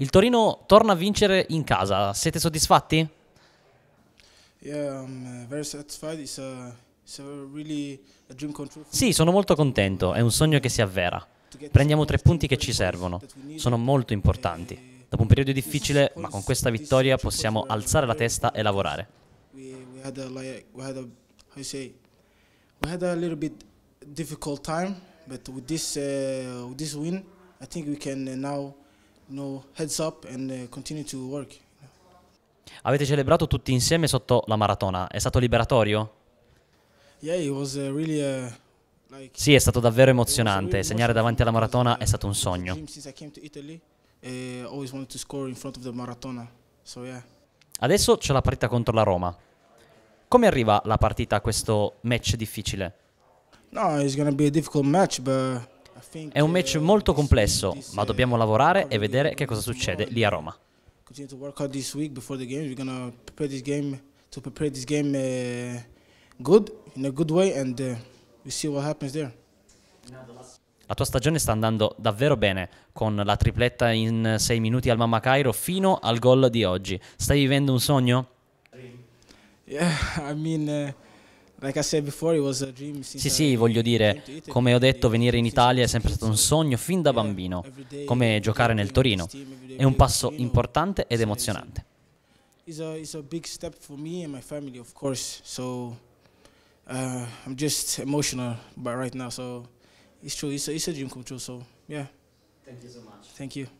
Il Torino torna a vincere in casa, siete soddisfatti? Uh, sì, sono molto contento, è un sogno che si avvera. Prendiamo tre punti che ci servono, sono molto importanti. Eh, Dopo un periodo difficile, ma con questa vittoria possiamo alzare la testa e lavorare. difficult time but with this uh, with this win i think we can uh, now know, heads up and uh, continue to work. Avete celebrato tutti insieme sotto la maratona, è stato liberatorio? Yeah, it was uh, really uh, like Sì, è stato davvero emozionante, really segnare davanti alla maratona è stato un sogno. Uh, Adesso c'è la partita contro la Roma. Come arriva la partita a questo match difficile? No, sarà un match difficile, ma... but è un match molto complesso, ma dobbiamo lavorare e vedere che cosa succede lì a Roma. Uh, uh, la tua stagione sta andando davvero bene con la tripletta in 6 minuti al Mamma Cairo fino al gol di oggi. Stai vivendo un sogno? Yeah, I mean uh, sì, sì, voglio dire, come ho detto, venire in Italia è sempre stato un sogno fin da bambino, come giocare nel Torino. È un passo importante ed emozionante. It's Thank you so much. Thank you.